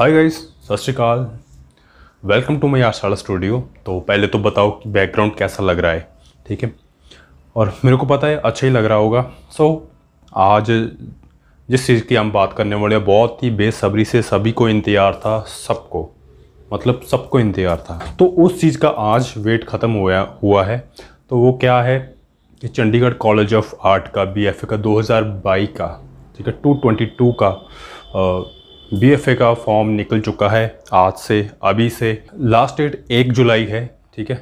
हाय guys सत श्रीकाल welcome to my आशाला स्टूडियो तो पहले तो बताओ कि बैकग्राउंड कैसा लग रहा है ठीक है और मेरे को पता है अच्छा ही लग रहा होगा सो so, आज जिस चीज़ की हम बात करने वाले हैं बहुत ही बेसब्री से सभी को इंतज़ार था सबको मतलब सबको इंतज़ार था तो उस चीज़ का आज वेट ख़त्म हुआ हुआ है तो वो क्या है कि चंडीगढ़ कॉलेज ऑफ आर्ट का बी का दो का ठीक है टू का आ, बीएफए का फॉर्म निकल चुका है आज से अभी से लास्ट डेट एक जुलाई है ठीक है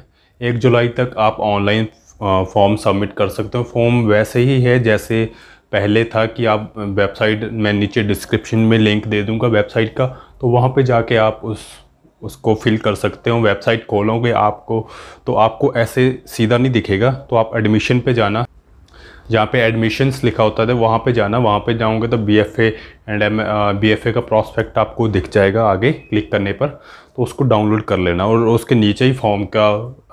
एक जुलाई तक आप ऑनलाइन फॉर्म सबमिट कर सकते हो फॉर्म वैसे ही है जैसे पहले था कि आप वेबसाइट मैं नीचे डिस्क्रिप्शन में लिंक दे दूंगा वेबसाइट का तो वहाँ पे जाके आप उस उसको फिल कर सकते हो वेबसाइट खोलोगे आपको तो आपको ऐसे सीधा नहीं दिखेगा तो आप एडमिशन पे जाना जहाँ पे एडमिशन्स लिखा होता था वहाँ पे जाना वहाँ पे जाओगे तो B F and M B F A का प्रॉस्पेक्ट आपको दिख जाएगा आगे क्लिक करने पर तो उसको डाउनलोड कर लेना और उसके नीचे ही फॉर्म का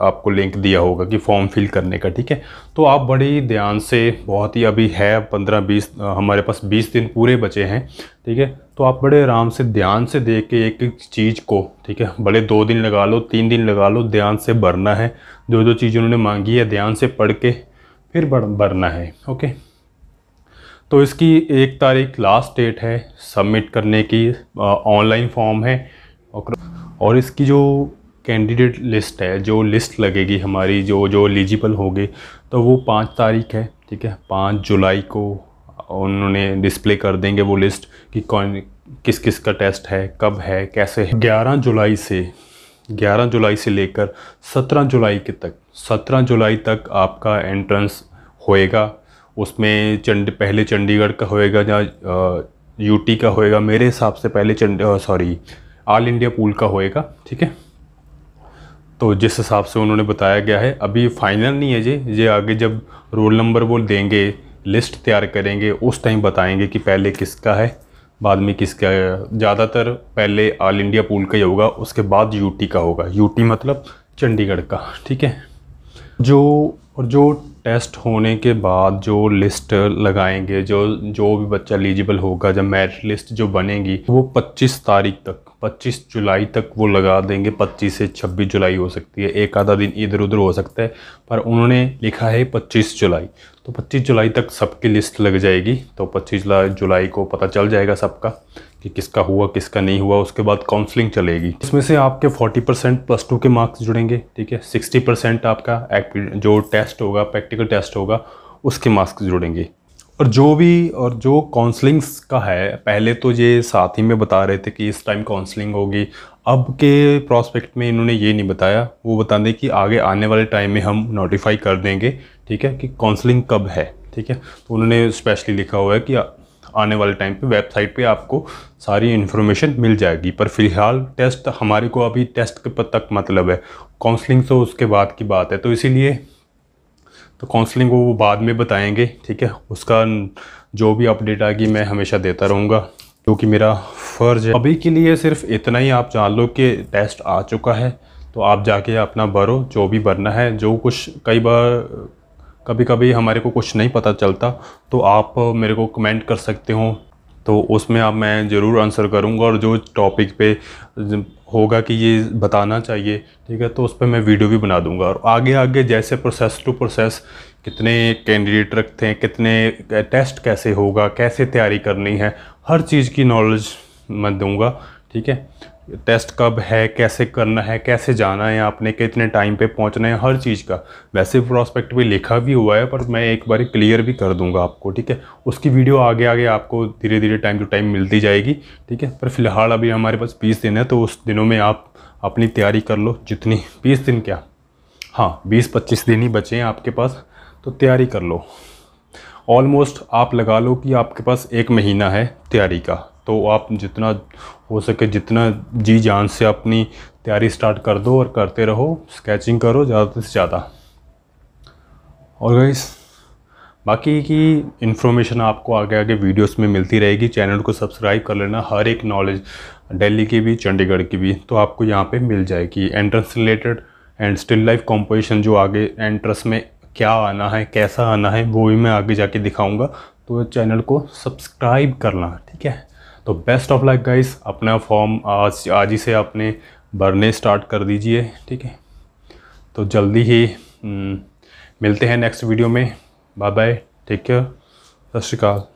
आपको लिंक दिया होगा कि फॉर्म फिल करने का ठीक है तो आप बड़े ध्यान से बहुत ही अभी है पंद्रह बीस हमारे पास बीस दिन पूरे बचे हैं ठीक है तो आप बड़े आराम से ध्यान से देख के एक एक चीज़ को ठीक है बड़े दो दिन लगा लो तीन दिन लगा लो ध्यान से भरना है जो जो चीज़ उन्होंने मांगी है ध्यान से पढ़ के फिर बढ़ भरना है ओके तो इसकी एक तारीख लास्ट डेट है सबमिट करने की ऑनलाइन फॉर्म है और इसकी जो कैंडिडेट लिस्ट है जो लिस्ट लगेगी हमारी जो जो एलिजिबल होगी तो वो पाँच तारीख है ठीक है पाँच जुलाई को उन्होंने डिस्प्ले कर देंगे वो लिस्ट कि कौन किस किस का टेस्ट है कब है कैसे है ग्यारह जुलाई से 11 जुलाई से लेकर 17 जुलाई के तक 17 जुलाई तक आपका एंट्रेंस होएगा उसमें चंड पहले चंडीगढ़ का होएगा या यूटी का होएगा मेरे हिसाब से पहले चंड सॉरी ऑल इंडिया पूल का होएगा ठीक है तो जिस हिसाब से उन्होंने बताया गया है अभी फाइनल नहीं है जी ये आगे जब रोल नंबर वो देंगे लिस्ट तैयार करेंगे उस टाइम बताएंगे कि पहले किसका है बाद में किसका ज़्यादातर पहले ऑल इंडिया पूल का ही होगा उसके बाद यूटी का होगा यूटी मतलब चंडीगढ़ का ठीक है जो और जो टेस्ट होने के बाद जो लिस्ट लगाएंगे जो जो भी बच्चा एलिजिबल होगा जब मेरिट लिस्ट जो बनेगी वो 25 तारीख तक 25 जुलाई तक वो लगा देंगे 25 से 26 जुलाई हो सकती है एक आधा दिन इधर उधर हो सकता है पर उन्होंने लिखा है 25 जुलाई तो 25 जुलाई तक सबकी लिस्ट लग जाएगी तो 25 जुलाई को पता चल जाएगा सबका कि किसका हुआ किसका नहीं हुआ उसके बाद काउंसलिंग चलेगी इसमें से आपके 40 परसेंट प्लस टू के मार्क्स जुड़ेंगे ठीक है 60 परसेंट आपका जो टेस्ट होगा प्रैक्टिकल टेस्ट होगा उसके मार्क्स जुड़ेंगे और जो भी और जो काउंसलिंग्स का है पहले तो ये साथ ही में बता रहे थे कि इस टाइम काउंसलिंग होगी अब के प्रॉस्पेक्ट में इन्होंने ये नहीं बताया वो बता दें कि आगे आने वाले टाइम में हम नोटिफाई कर देंगे ठीक है कि काउंसलिंग कब है ठीक है तो उन्होंने स्पेशली लिखा हुआ है कि आने वाले टाइम पे वेबसाइट पे आपको सारी इन्फॉर्मेशन मिल जाएगी पर फिलहाल टेस्ट हमारे को अभी टेस्ट के पद तक मतलब है काउंसलिंग तो उसके बाद की बात है तो इसीलिए तो काउंसलिंग वो बाद में बताएंगे ठीक है उसका जो भी अपडेट आएगी मैं हमेशा देता रहूँगा जो कि मेरा फ़र्ज है अभी के लिए सिर्फ इतना ही आप जान लो कि टेस्ट आ चुका है तो आप जाके अपना भरो जो भी भरना है जो कुछ कई बार कभी कभी हमारे को कुछ नहीं पता चलता तो आप मेरे को कमेंट कर सकते हो तो उसमें आप मैं ज़रूर आंसर करूँगा और जो टॉपिक पे होगा कि ये बताना चाहिए ठीक है तो उस पर मैं वीडियो भी बना दूँगा और आगे आगे जैसे प्रोसेस टू प्रोसेस कितने कैंडिडेट रखते हैं कितने टेस्ट कैसे होगा कैसे तैयारी करनी है हर चीज़ की नॉलेज मैं दूंगा ठीक है टेस्ट कब है कैसे करना है कैसे जाना है आपने कितने टाइम पे पहुंचना है हर चीज़ का वैसे प्रोस्पेक्ट भी लिखा भी हुआ है पर मैं एक बार क्लियर भी कर दूंगा आपको ठीक है उसकी वीडियो आगे आगे आपको धीरे धीरे टाइम टू टाइम मिलती जाएगी ठीक है पर फिलहाल अभी हमारे पास बीस दिन है तो उस दिनों में आप अपनी तैयारी कर लो जितनी बीस दिन क्या हाँ बीस पच्चीस दिन ही बचे हैं आपके पास तो तैयारी कर लो ऑलमोस्ट आप लगा लो कि आपके पास एक महीना है तैयारी का तो आप जितना हो सके जितना जी जान से अपनी तैयारी स्टार्ट कर दो और करते रहो स्केचिंग करो ज़्यादा से ज़्यादा और गाइस बाकी की इन्फॉर्मेशन आपको आगे आगे वीडियोस में मिलती रहेगी चैनल को सब्सक्राइब कर लेना हर एक नॉलेज दिल्ली की भी चंडीगढ़ की भी तो आपको यहाँ पे मिल जाएगी entrance related and still life composition जो आगे एंट्रेंस में क्या आना है कैसा आना है वो भी मैं आगे जाके दिखाऊंगा तो चैनल को सब्सक्राइब करना ठीक है तो बेस्ट ऑफ लाइक गाइस अपना फॉर्म आज आज ही से आपने भरने स्टार्ट कर दीजिए ठीक है तो जल्दी ही हम्म, मिलते हैं नेक्स्ट वीडियो में बाय बाय टेक केयर सत श्रीकाल